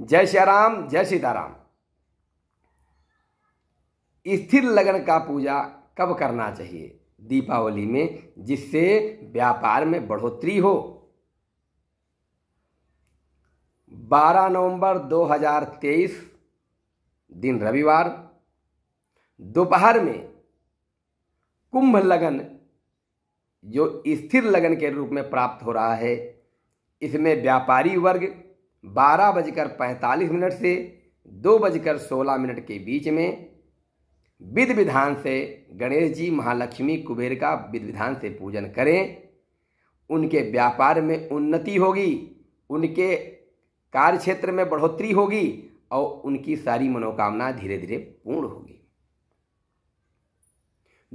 जय राम जय सीताराम स्थिर लगन का पूजा कब करना चाहिए दीपावली में जिससे व्यापार में बढ़ोतरी हो 12 नवंबर 2023 दिन रविवार दोपहर में कुंभ लगन जो स्थिर लगन के रूप में प्राप्त हो रहा है इसमें व्यापारी वर्ग बारह बजकर पैंतालीस मिनट से दो बजकर सोलह मिनट के बीच में विधि विधान से गणेश जी महालक्ष्मी कुबेर का विधि विधान से पूजन करें उनके व्यापार में उन्नति होगी उनके कार्य क्षेत्र में बढ़ोतरी होगी और उनकी सारी मनोकामना धीरे धीरे पूर्ण होगी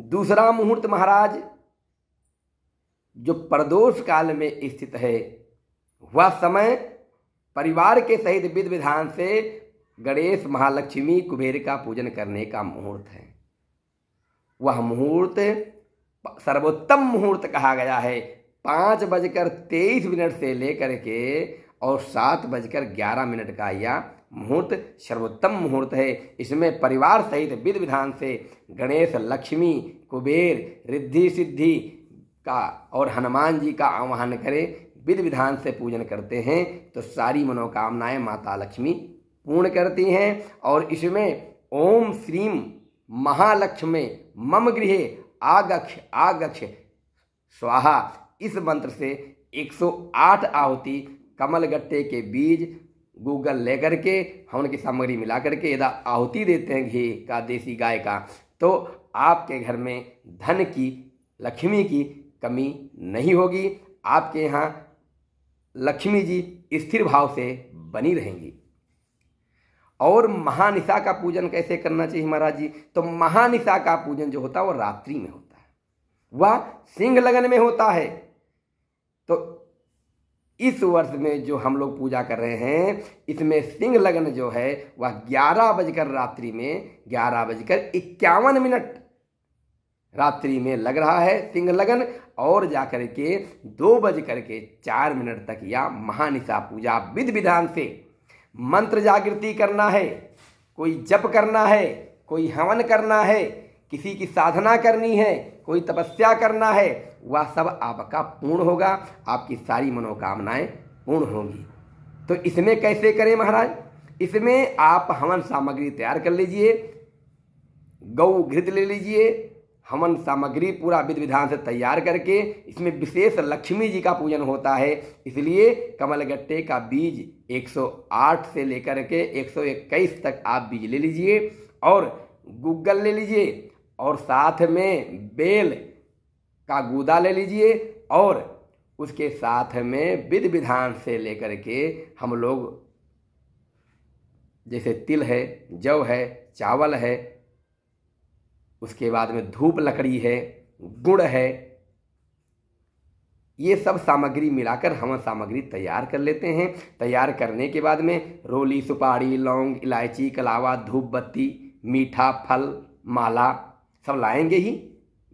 दूसरा मुहूर्त महाराज जो प्रदोष काल में स्थित है वह समय परिवार के सहित विधि विधान से गणेश महालक्ष्मी कुबेर का पूजन करने का मुहूर्त है वह मुहूर्त सर्वोत्तम मुहूर्त कहा गया है पाँच बजकर तेईस मिनट से लेकर के और सात बजकर ग्यारह मिनट का यह मुहूर्त सर्वोत्तम मुहूर्त है इसमें परिवार सहित विधि विधान से गणेश लक्ष्मी कुबेर रिद्धि सिद्धि का और हनुमान जी का आह्वान करें विधि विधान से पूजन करते हैं तो सारी मनोकामनाएं माता लक्ष्मी पूर्ण करती हैं और इसमें ओम श्रीम महालक्ष्मी मम गृह आगक्ष आगक्ष स्वाहा इस मंत्र से 108 आहुति कमल गट्टे के बीज गूगल लेकर के हम उनकी सामग्री मिला करके यदा आहुति देते हैं घी का देसी गाय का तो आपके घर में धन की लक्ष्मी की कमी नहीं होगी आपके यहाँ लक्ष्मी जी स्थिर भाव से बनी रहेंगी और महानिशा का पूजन कैसे करना चाहिए महाराज जी तो महानिशा का पूजन जो होता है वह रात्रि में होता है वह सिंह लगन में होता है तो इस वर्ष में जो हम लोग पूजा कर रहे हैं इसमें सिंह लगन जो है वह ग्यारह बजकर रात्रि में ग्यारह बजकर इक्यावन मिनट रात्रि में लग रहा है सिंह लगन और जाकर के दो बज करके चार मिनट तक या महानिशा पूजा विधि विधान से मंत्र जागृति करना है कोई जप करना है कोई हवन करना है किसी की साधना करनी है कोई तपस्या करना है वह सब आपका पूर्ण होगा आपकी सारी मनोकामनाएं पूर्ण होंगी तो इसमें कैसे करें महाराज इसमें आप हवन सामग्री तैयार कर लीजिए गौ घृत ले लीजिए हवन सामग्री पूरा विधि विधान से तैयार करके इसमें विशेष लक्ष्मी जी का पूजन होता है इसलिए कमल गट्टे का बीज 108 से लेकर के 121 तक आप बीज ले लीजिए और गुग्गल ले लीजिए और साथ में बेल का गूदा ले लीजिए और उसके साथ में विधि विधान से लेकर के हम लोग जैसे तिल है जव है चावल है उसके बाद में धूप लकड़ी है गुड़ है ये सब सामग्री मिलाकर हम सामग्री तैयार कर लेते हैं तैयार करने के बाद में रोली सुपारी लौंग इलायची कलावा धूप बत्ती मीठा फल माला सब लाएंगे ही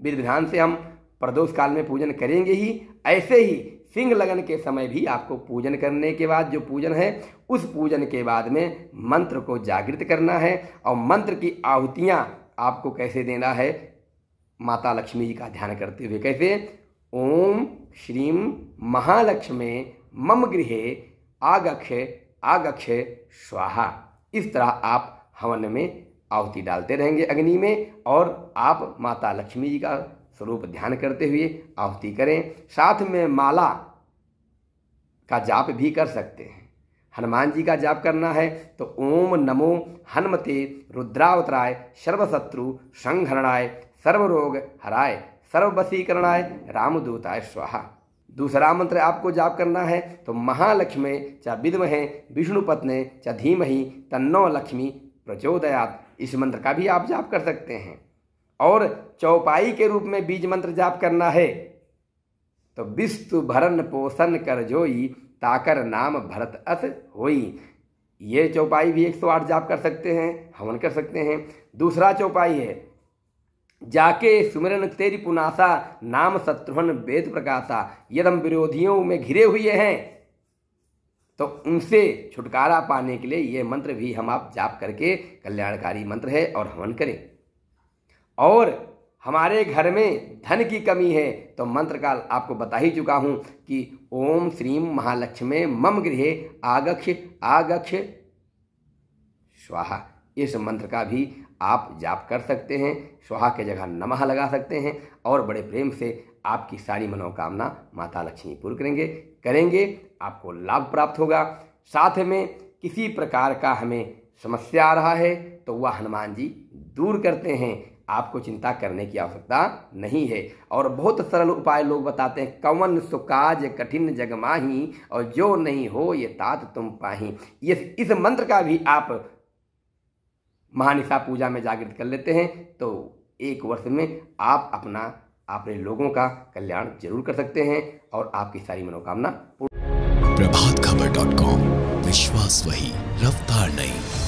विधि विधान से हम प्रदोष काल में पूजन करेंगे ही ऐसे ही सिंह लगन के समय भी आपको पूजन करने के बाद जो पूजन है उस पूजन के बाद में मंत्र को जागृत करना है और मंत्र की आहुतियाँ आपको कैसे देना है माता लक्ष्मी जी का ध्यान करते हुए कैसे ओम श्रीम महालक्ष्मी मम गृह आगक्ष आगक्ष स्वाहा इस तरह आप हवन में आहुति डालते रहेंगे अग्नि में और आप माता लक्ष्मी जी का स्वरूप ध्यान करते हुए आहुति करें साथ में माला का जाप भी कर सकते हैं हनुमान जी का जाप करना है तो ओम नमो हनुमते रुद्रावतराय सर्वशत्रु संघरणाय सर्वरोग हराय सर्ववसीकरणाय रामदूताय स्वाहा दूसरा मंत्र आपको जाप करना है तो महालक्ष्मी चा विद्महे विष्णुपत्ने पत्ने चा धीमहि तन्नो लक्ष्मी प्रचोदयात इस मंत्र का भी आप जाप कर सकते हैं और चौपाई के रूप में बीज मंत्र जाप करना है तो विस्तु भरण पोषण कर जोई ताकर नाम भरत अस होई ये चौपाई भी 108 जाप कर सकते हैं हवन कर सकते हैं दूसरा चौपाई है जाके सुमिरन तेरी पुनासा नाम शत्रुन वेद प्रकाशा यदम विरोधियों में घिरे हुए हैं तो उनसे छुटकारा पाने के लिए ये मंत्र भी हम आप जाप करके कल्याणकारी मंत्र है और हवन करें और हमारे घर में धन की कमी है तो मंत्र काल आपको बता ही चुका हूँ कि ओम श्रीम महालक्ष्मी मम गृह आगक्ष आगक्ष स्वाहा इस मंत्र का भी आप जाप कर सकते हैं स्वाहा के जगह नमः लगा सकते हैं और बड़े प्रेम से आपकी सारी मनोकामना माता लक्ष्मी पूर्ण करेंगे करेंगे आपको लाभ प्राप्त होगा साथ में किसी प्रकार का हमें समस्या आ रहा है तो वह हनुमान जी दूर करते हैं आपको चिंता करने की आवश्यकता नहीं है और बहुत सरल उपाय लोग बताते हैं कवन सुकाज कठिन जगमाही और जो नहीं हो ये तात तुम पाही ये इस मंत्र का भी आप महानिशा पूजा में जागृत कर लेते हैं तो एक वर्ष में आप अपना अपने लोगों का कल्याण जरूर कर सकते हैं और आपकी सारी मनोकामना प्रभात खबर डॉट कॉम विश्वास वही रफ्तार नहीं